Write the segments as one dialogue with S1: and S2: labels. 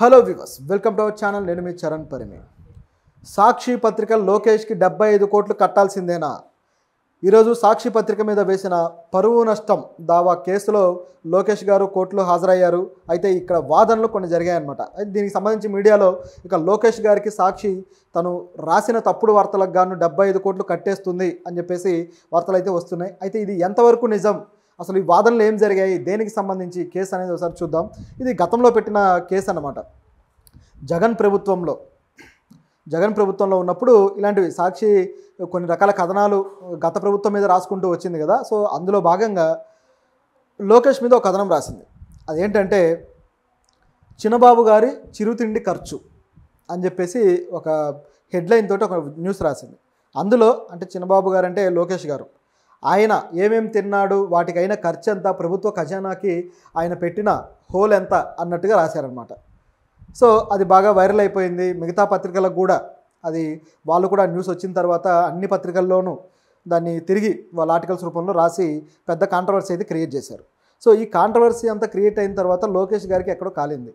S1: hello viewers welcome to our channel నేను మీ చరణ్ పరిమి సాక్షి పత్రిక లోకేష్కి డెబ్బై ఐదు కోట్లు కట్టాల్సిందేనా ఈరోజు సాక్షి పత్రిక మీద వేసిన పరువు నష్టం దావా కేసులో లోకేష్ గారు కోర్టులో హాజరయ్యారు అయితే ఇక్కడ వాదనలు కొన్ని జరిగాయన్నమాట దీనికి సంబంధించి మీడియాలో ఇక లోకేష్ గారికి సాక్షి తను రాసిన తప్పుడు వార్తలకు గాను డెబ్బై ఐదు కోట్లు కట్టేస్తుంది అని చెప్పేసి వార్తలు అయితే వస్తున్నాయి అయితే ఇది ఎంతవరకు నిజం అసలు ఈ వాదనలు ఏం జరిగాయి దేనికి సంబంధించి కేసు అనేది ఒకసారి చూద్దాం ఇది గతంలో పెట్టిన కేసు అనమాట జగన్ ప్రభుత్వంలో జగన్ ప్రభుత్వంలో ఉన్నప్పుడు ఇలాంటివి సాక్షి కొన్ని రకాల కథనాలు గత ప్రభుత్వం మీద రాసుకుంటూ వచ్చింది కదా సో అందులో భాగంగా లోకేష్ మీద ఒక కథనం రాసింది అదేంటంటే చిన్నబాబు గారి చిరుతిండి ఖర్చు అని చెప్పేసి ఒక హెడ్లైన్ తోటి ఒక న్యూస్ రాసింది అందులో అంటే చిన్నబాబు గారు అంటే లోకేష్ గారు ఆయన ఏమేం తిన్నాడు వాటికైన ఖర్చు ఎంత ప్రభుత్వ ఖజానాకి ఆయన పెట్టిన హోల్ ఎంత అన్నట్టుగా రాశారనమాట సో అది బాగా వైరల్ అయిపోయింది మిగతా పత్రికలకు కూడా అది వాళ్ళు కూడా న్యూస్ వచ్చిన తర్వాత అన్ని పత్రికల్లోనూ దాన్ని తిరిగి వాళ్ళ ఆర్టికల్స్ రూపంలో రాసి పెద్ద కాంట్రవర్సీ అయితే క్రియేట్ చేశారు సో ఈ కాంట్రవర్సీ అంతా క్రియేట్ అయిన తర్వాత లోకేష్ గారికి ఎక్కడో కాలింది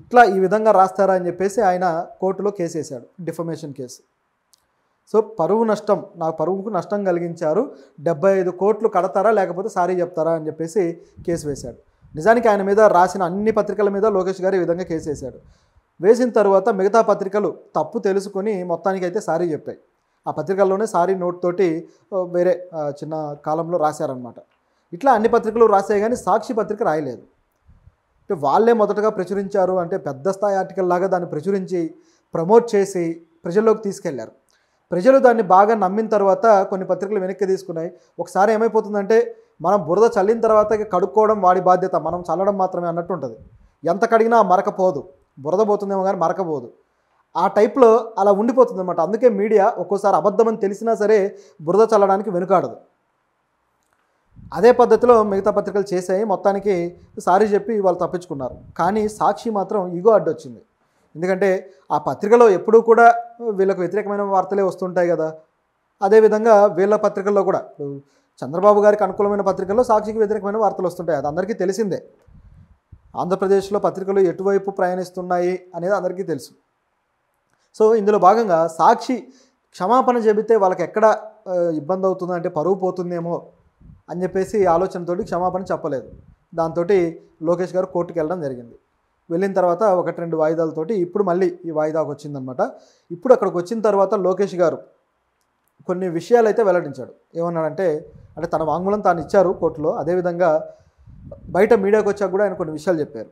S1: ఇట్లా ఈ విధంగా రాస్తారా అని చెప్పేసి ఆయన కోర్టులో కేసు వేశాడు డిఫమేషన్ కేసు సో పరువు నష్టం నా పరువుకు నష్టం కలిగించారు డెబ్బై ఐదు కోట్లు కడతారా లేకపోతే సారీ చెప్తారా అని చెప్పేసి కేసు వేశాడు నిజానికి ఆయన మీద రాసిన అన్ని పత్రికల మీద లోకేష్ గారు ఈ విధంగా కేసు వేశాడు వేసిన తర్వాత మిగతా పత్రికలు తప్పు తెలుసుకొని అయితే సారీ చెప్పాయి ఆ పత్రికల్లోనే సారీ నోట్ తోటి వేరే చిన్న కాలంలో రాశారనమాట ఇట్లా అన్ని పత్రికలు రాసాయి కానీ సాక్షి పత్రిక రాయలేదు అంటే వాళ్ళే మొదటగా ప్రచురించారు అంటే పెద్ద స్థాయి ఆర్టికల్ లాగా దాన్ని ప్రచురించి ప్రమోట్ చేసి ప్రజల్లోకి తీసుకెళ్లారు ప్రజలు దాన్ని బాగా నమ్మిన తర్వాత కొన్ని పత్రికలు వెనక్కి తీసుకున్నాయి ఒకసారి ఏమైపోతుందంటే మనం బురద చల్లిన తర్వాత కడుక్కోవడం వాడి బాధ్యత మనం చల్లడం మాత్రమే అన్నట్టు ఉంటుంది ఎంత కడిగినా మరకపోదు బురద పోతుందేమో కానీ మరకపోదు ఆ టైప్లో అలా ఉండిపోతుంది అనమాట అందుకే మీడియా ఒక్కోసారి అబద్ధమని తెలిసినా సరే బురద చల్లడానికి వెనుకాడదు అదే పద్ధతిలో మిగతా పత్రికలు చేసాయి మొత్తానికి సారీ చెప్పి వాళ్ళు తప్పించుకున్నారు కానీ సాక్షి మాత్రం ఇగో అడ్డొచ్చింది ఎందుకంటే ఆ పత్రికలో ఎప్పుడూ కూడా వీళ్ళకు వ్యతిరేకమైన వార్తలే వస్తుంటాయి కదా అదేవిధంగా వీళ్ళ పత్రికల్లో కూడా చంద్రబాబు గారికి అనుకూలమైన పత్రికల్లో సాక్షికి వ్యతిరేకమైన వార్తలు వస్తుంటాయి అది అందరికీ తెలిసిందే ఆంధ్రప్రదేశ్లో పత్రికలు ఎటువైపు ప్రయాణిస్తున్నాయి అనేది అందరికీ తెలుసు సో ఇందులో భాగంగా సాక్షి క్షమాపణ చెబితే వాళ్ళకి ఎక్కడ ఇబ్బంది అవుతుంది అంటే పరువు పోతుందేమో అని చెప్పేసి ఆలోచనతోటి క్షమాపణ చెప్పలేదు దాంతో లోకేష్ గారు కోర్టుకు వెళ్ళడం జరిగింది వెళ్ళిన తర్వాత ఒకటి రెండు వాయిదాలతోటి ఇప్పుడు మళ్ళీ ఈ వాయిదాకు వచ్చిందనమాట ఇప్పుడు అక్కడికి వచ్చిన తర్వాత లోకేష్ గారు కొన్ని విషయాలు అయితే వెల్లడించాడు ఏమన్నాడంటే అంటే తన వాంగ్మూలం తాను ఇచ్చారు కోర్టులో అదేవిధంగా బయట మీడియాకు వచ్చాక కూడా ఆయన కొన్ని విషయాలు చెప్పారు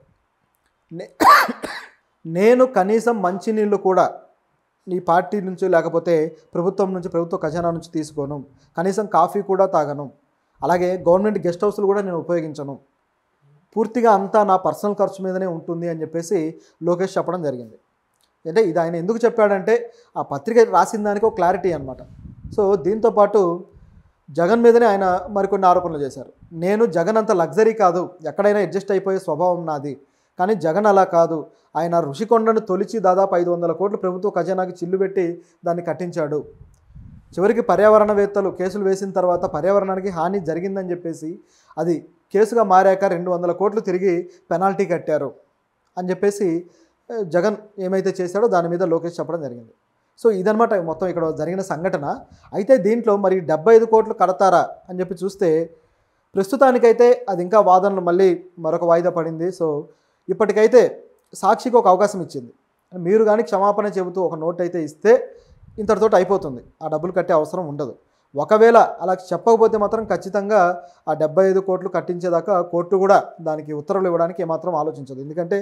S1: నేను కనీసం మంచినీళ్ళు కూడా నీ పార్టీ నుంచి లేకపోతే ప్రభుత్వం నుంచి ప్రభుత్వ ఖజానా నుంచి తీసుకోను కనీసం కాఫీ కూడా తాగను అలాగే గవర్నమెంట్ గెస్ట్ హౌస్లు కూడా నేను ఉపయోగించను పూర్తిగా అంతా నా పర్సనల్ ఖర్చు మీదనే ఉంటుంది అని చెప్పేసి లోకేష్ చెప్పడం జరిగింది అంటే ఇది ఆయన ఎందుకు చెప్పాడంటే ఆ పత్రిక రాసిన దానికి ఒక క్లారిటీ అనమాట సో దీంతోపాటు జగన్ మీదనే ఆయన మరికొన్ని ఆరోపణలు చేశారు నేను జగన్ అంత లగ్జరీ కాదు ఎక్కడైనా అడ్జస్ట్ అయిపోయే స్వభావం నాది కానీ జగన్ అలా కాదు ఆయన ఋషికొండను తొలిచి దాదాపు ఐదు వందల కోట్లు ప్రభుత్వ ఖజానాకి చిల్లు పెట్టి దాన్ని కట్టించాడు చివరికి పర్యావరణవేత్తలు కేసులు వేసిన తర్వాత పర్యావరణానికి హాని జరిగిందని చెప్పేసి అది కేసుగా మారాక రెండు వందల కోట్లు తిరిగి పెనాల్టీ కట్టారు అని చెప్పేసి జగన్ ఏమైతే చేశాడో దాని మీద లోకేష్ చెప్పడం జరిగింది సో ఇదనమాట మొత్తం ఇక్కడ జరిగిన సంఘటన అయితే దీంట్లో మరి డెబ్బై ఐదు కోట్లు కడతారా అని చెప్పి చూస్తే ప్రస్తుతానికైతే అది ఇంకా వాదనలు మళ్ళీ మరొక వాయిదా పడింది సో ఇప్పటికైతే సాక్షికి ఒక అవకాశం ఇచ్చింది మీరు కానీ క్షమాపణ చెబుతూ ఒక నోట్ అయితే ఇస్తే ఇంతటితోటి అయిపోతుంది ఆ డబ్బులు కట్టే అవసరం ఉండదు ఒకవేళ అలా చెప్పకపోతే మాత్రం ఖచ్చితంగా ఆ డెబ్బై ఐదు కోట్లు కట్టించేదాకా కోర్టు కూడా దానికి ఉత్తర్వులు ఇవ్వడానికి ఏమాత్రం ఆలోచించదు ఎందుకంటే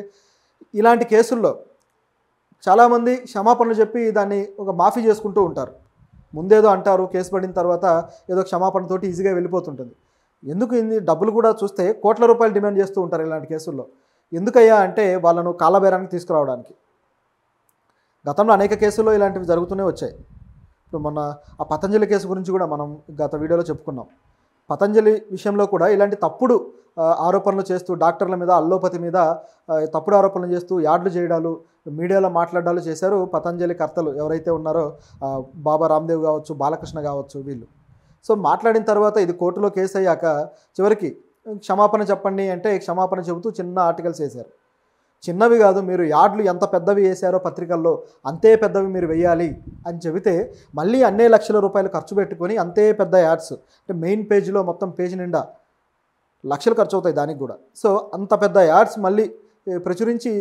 S1: ఇలాంటి కేసుల్లో చాలామంది క్షమాపణలు చెప్పి దాన్ని ఒక మాఫీ చేసుకుంటూ ఉంటారు ముందేదో అంటారు కేసు పడిన తర్వాత ఏదో క్షమాపణతోటి ఈజీగా వెళ్ళిపోతుంటుంది ఎందుకు ఇన్ని డబ్బులు కూడా చూస్తే కోట్ల రూపాయలు డిమాండ్ చేస్తూ ఉంటారు ఇలాంటి కేసుల్లో ఎందుకయ్యా అంటే వాళ్ళను కాలబేరానికి తీసుకురావడానికి గతంలో అనేక కేసుల్లో ఇలాంటివి జరుగుతూనే వచ్చాయి ఇప్పుడు మొన్న ఆ పతంజలి కేసు గురించి కూడా మనం గత వీడియోలో చెప్పుకున్నాం పతంజలి విషయంలో కూడా ఇలాంటి తప్పుడు ఆరోపణలు చేస్తూ డాక్టర్ల మీద అల్లోపతి మీద తప్పుడు ఆరోపణలు చేస్తూ యాడ్లు చేయడాలు మీడియాలో మాట్లాడాలు చేశారు పతంజలి కర్తలు ఎవరైతే ఉన్నారో బాబా రామ్దేవ్ కావచ్చు బాలకృష్ణ కావచ్చు వీళ్ళు సో మాట్లాడిన తర్వాత ఇది కోర్టులో కేసు అయ్యాక చివరికి క్షమాపణ చెప్పండి అంటే క్షమాపణ చెబుతూ చిన్న ఆర్టికల్స్ వేశారు చిన్నవి కాదు మీరు యార్డ్లు ఎంత పెద్దవి వేశారో పత్రికల్లో అంతే పెద్దవి మీరు వేయాలి అని చెబితే మళ్ళీ అన్నే లక్షల రూపాయలు ఖర్చు పెట్టుకొని అంతే పెద్ద యాడ్స్ అంటే మెయిన్ పేజీలో మొత్తం పేజీ నిండా లక్షలు ఖర్చు అవుతాయి దానికి కూడా సో అంత పెద్ద యాడ్స్ మళ్ళీ ప్రచురించి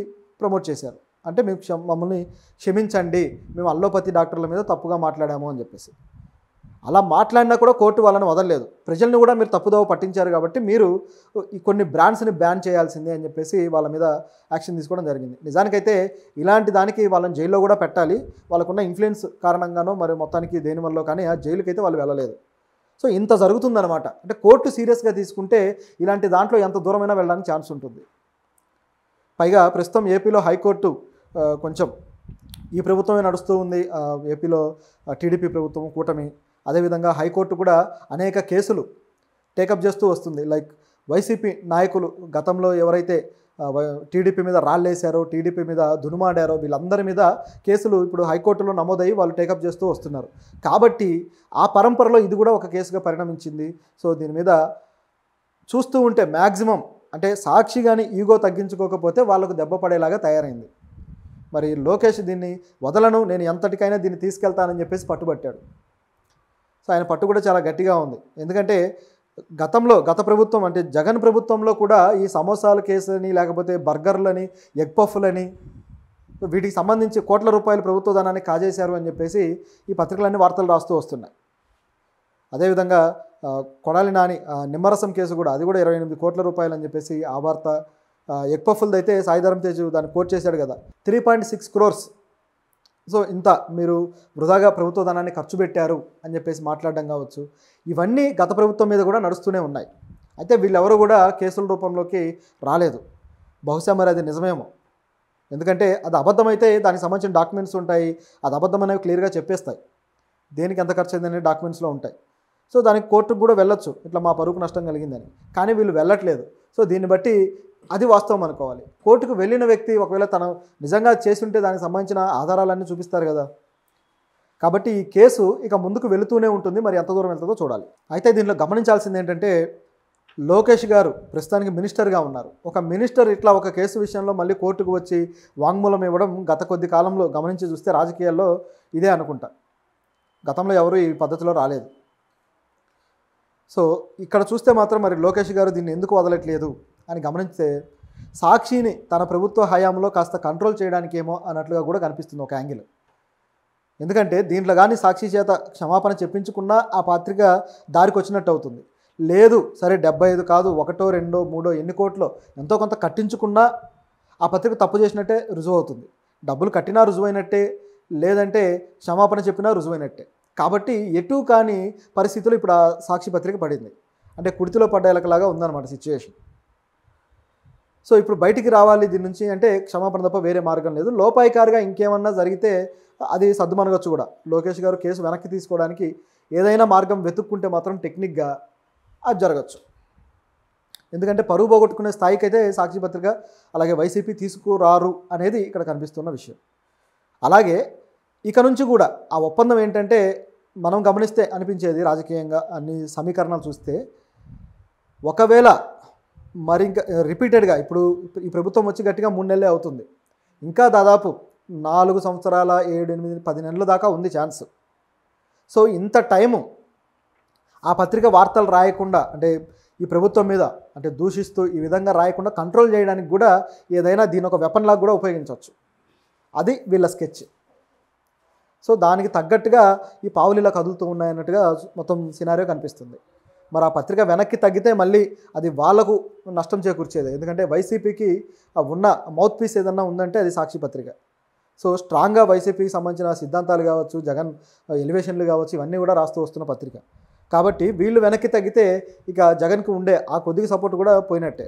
S1: ప్రమోట్ చేశారు అంటే మేము మమ్మల్ని క్షమించండి మేము అల్లోపతి డాక్టర్ల మీద తప్పుగా మాట్లాడాము అని చెప్పేసి అలా మాట్లాడినా కూడా కోర్టు వాళ్ళని వదలలేదు ప్రజల్ని కూడా మీరు తప్పుదోవ పట్టించారు కాబట్టి మీరు కొన్ని బ్రాండ్స్ని బ్యాన్ చేయాల్సిందే అని చెప్పేసి వాళ్ళ మీద యాక్షన్ తీసుకోవడం జరిగింది నిజానికైతే ఇలాంటి దానికి వాళ్ళని జైల్లో కూడా పెట్టాలి వాళ్ళకున్న ఇన్ఫ్లుయెన్స్ కారణంగానో మరి మొత్తానికి దేనివల్ల కానీ ఆ జైలుకైతే వాళ్ళు వెళ్ళలేదు సో ఇంత జరుగుతుందనమాట అంటే కోర్టు సీరియస్గా తీసుకుంటే ఇలాంటి దాంట్లో ఎంత దూరమైనా వెళ్ళడానికి ఛాన్స్ ఉంటుంది పైగా ప్రస్తుతం ఏపీలో హైకోర్టు కొంచెం ఈ ప్రభుత్వమే నడుస్తూ ఉంది ఏపీలో టీడీపీ ప్రభుత్వం కూటమి అదేవిధంగా హైకోర్టు కూడా అనేక కేసులు టేకప్ చేస్తూ వస్తుంది లైక్ వైసీపీ నాయకులు గతంలో ఎవరైతే టీడీపీ మీద రాళ్ళేశారో టీడీపీ మీద దునుమాడారో వీళ్ళందరి మీద కేసులు ఇప్పుడు హైకోర్టులో నమోదయ్యి వాళ్ళు టేకప్ చేస్తూ వస్తున్నారు కాబట్టి ఆ పరంపరలో ఇది కూడా ఒక కేసుగా పరిణమించింది సో దీని మీద చూస్తూ ఉంటే మ్యాక్సిమం అంటే సాక్షి కానీ ఈగో తగ్గించుకోకపోతే వాళ్ళకు దెబ్బ పడేలాగా తయారైంది మరి లోకేష్ దీన్ని వదలను నేను ఎంతటికైనా దీన్ని తీసుకెళ్తానని చెప్పేసి పట్టుబట్టాడు సో ఆయన పట్టు కూడా చాలా గట్టిగా ఉంది ఎందుకంటే గతంలో గత ప్రభుత్వం అంటే జగన్ ప్రభుత్వంలో కూడా ఈ సమోసాల కేసులని లేకపోతే బర్గర్లని ఎగ్ పఫ్లని వీటికి సంబంధించి కోట్ల రూపాయలు ప్రభుత్వ ధనాన్ని కాజేశారు అని చెప్పేసి ఈ పత్రికలన్నీ వార్తలు రాస్తూ వస్తున్నాయి అదేవిధంగా కొడాలి నాని నిమ్మరసం కేసు కూడా అది కూడా ఇరవై ఎనిమిది కోట్ల రూపాయలు అని చెప్పేసి ఆ వార్త ఎగ్ పఫ్లది అయితే సాయిధరం తేజ్ దాన్ని కోర్టు చేశాడు కదా three point six crores so ఇంత మీరు వృధాగా ప్రభుత్వ ధనాన్ని ఖర్చు పెట్టారు అని చెప్పేసి మాట్లాడడం కావచ్చు ఇవన్నీ గత ప్రభుత్వం మీద కూడా నడుస్తూనే ఉన్నాయి అయితే వీళ్ళెవరూ కూడా కేసుల రూపంలోకి రాలేదు బహుశా మరి అది నిజమేమో ఎందుకంటే అది అబద్ధమైతే దానికి సంబంధించిన డాక్యుమెంట్స్ ఉంటాయి అది అబద్ధం అనేవి క్లియర్గా చెప్పేస్తాయి దేనికి ఎంత ఖర్చు అయిందనే డాక్యుమెంట్స్లో ఉంటాయి సో దానికి కోర్టుకు కూడా వెళ్ళొచ్చు ఇట్లా మా పరువుకు నష్టం కలిగిందని కానీ వీళ్ళు వెళ్ళట్లేదు సో దీన్ని బట్టి అది వాస్తవం అనుకోవాలి కోర్టుకు వెళ్ళిన వ్యక్తి ఒకవేళ తను నిజంగా చేస్తుంటే దానికి సంబంధించిన ఆధారాలన్నీ చూపిస్తారు కదా కాబట్టి ఈ కేసు ఇక ముందుకు వెళుతూనే ఉంటుంది మరి ఎంత దూరం వెళ్తుందో చూడాలి అయితే దీనిలో గమనించాల్సింది ఏంటంటే లోకేష్ గారు ప్రస్తుతానికి మినిస్టర్గా ఉన్నారు ఒక మినిస్టర్ ఇట్లా ఒక కేసు విషయంలో మళ్ళీ కోర్టుకు వచ్చి వాంగ్మూలం ఇవ్వడం గత కొద్ది కాలంలో గమనించి చూస్తే రాజకీయాల్లో ఇదే అనుకుంటా గతంలో ఎవరు ఈ పద్ధతిలో రాలేదు సో ఇక్కడ చూస్తే మాత్రం మరి లోకేష్ గారు దీన్ని ఎందుకు వదలట్లేదు అని గమనిస్తే సాక్షిని తన ప్రభుత్వ హయాంలో కాస్త కంట్రోల్ చేయడానికేమో అన్నట్లుగా కూడా కనిపిస్తుంది ఒక యాంగిల్ ఎందుకంటే దీంట్లో కానీ సాక్షి చేత క్షమాపణ చెప్పించుకున్నా ఆ పాత్రిక దారికి వచ్చినట్టు అవుతుంది లేదు సరే డెబ్బై ఐదు కాదు ఒకటో రెండో మూడో ఎన్ని కోట్లో ఎంతో కొంత కట్టించుకున్నా ఆ పత్రిక తప్పు చేసినట్టే రుజువు అవుతుంది డబ్బులు కట్టినా రుజువైనట్టే లేదంటే క్షమాపణ చెప్పినా రుజువైనట్టే కాబట్టి ఎటు కాని పరిస్థితులు ఇప్పుడు ఆ సాక్షి పత్రిక పడింది అంటే కుడితిలో ఎలకలాగా ఉందన్నమాట సిచ్యువేషన్ సో ఇప్పుడు బయటికి రావాలి దీని నుంచి అంటే క్షమాపణ తప్ప వేరే మార్గం లేదు లోపాయికారిగా ఇంకేమన్నా జరిగితే అది సర్దుమనగచ్చు కూడా లోకేష్ గారు కేసు వెనక్కి తీసుకోవడానికి ఏదైనా మార్గం వెతుక్కుంటే మాత్రం టెక్నిక్గా అది జరగచ్చు ఎందుకంటే పరువు పోగొట్టుకునే స్థాయికి అయితే సాక్షిపత్రిక అలాగే వైసీపీ తీసుకురారు అనేది ఇక్కడ కనిపిస్తున్న విషయం అలాగే ఇక నుంచి కూడా ఆ ఒప్పందం ఏంటంటే మనం గమనిస్తే అనిపించేది రాజకీయంగా అన్ని సమీకరణాలు చూస్తే ఒకవేళ మరి ఇంకా రిపీటెడ్గా ఇప్పుడు ఈ ప్రభుత్వం వచ్చి గట్టిగా మూడు నెలలే అవుతుంది ఇంకా దాదాపు నాలుగు సంవత్సరాల ఏడు ఎనిమిది పది నెలల దాకా ఉంది ఛాన్స్ సో ఇంత టైము ఆ పత్రిక వార్తలు రాయకుండా అంటే ఈ ప్రభుత్వం మీద అంటే దూషిస్తూ ఈ విధంగా రాయకుండా కంట్రోల్ చేయడానికి కూడా ఏదైనా దీని ఒక వెపన్ లాగా కూడా ఉపయోగించవచ్చు అది వీళ్ళ స్కెచ్ సో దానికి తగ్గట్టుగా ఈ ఇలా కదులుతూ ఉన్నాయన్నట్టుగా మొత్తం సినారియో కనిపిస్తుంది మరి ఆ పత్రిక వెనక్కి తగ్గితే మళ్ళీ అది వాళ్లకు నష్టం చేకూర్చేది ఎందుకంటే వైసీపీకి ఉన్న మౌత్ పీస్ ఏదన్నా ఉందంటే అది సాక్షి పత్రిక సో స్ట్రాంగ్గా వైసీపీకి సంబంధించిన సిద్ధాంతాలు కావచ్చు జగన్ ఎలివేషన్లు కావచ్చు ఇవన్నీ కూడా రాస్తూ వస్తున్న పత్రిక కాబట్టి వీళ్ళు వెనక్కి తగ్గితే ఇక జగన్కి ఉండే ఆ కొద్దిగా సపోర్ట్ కూడా పోయినట్టే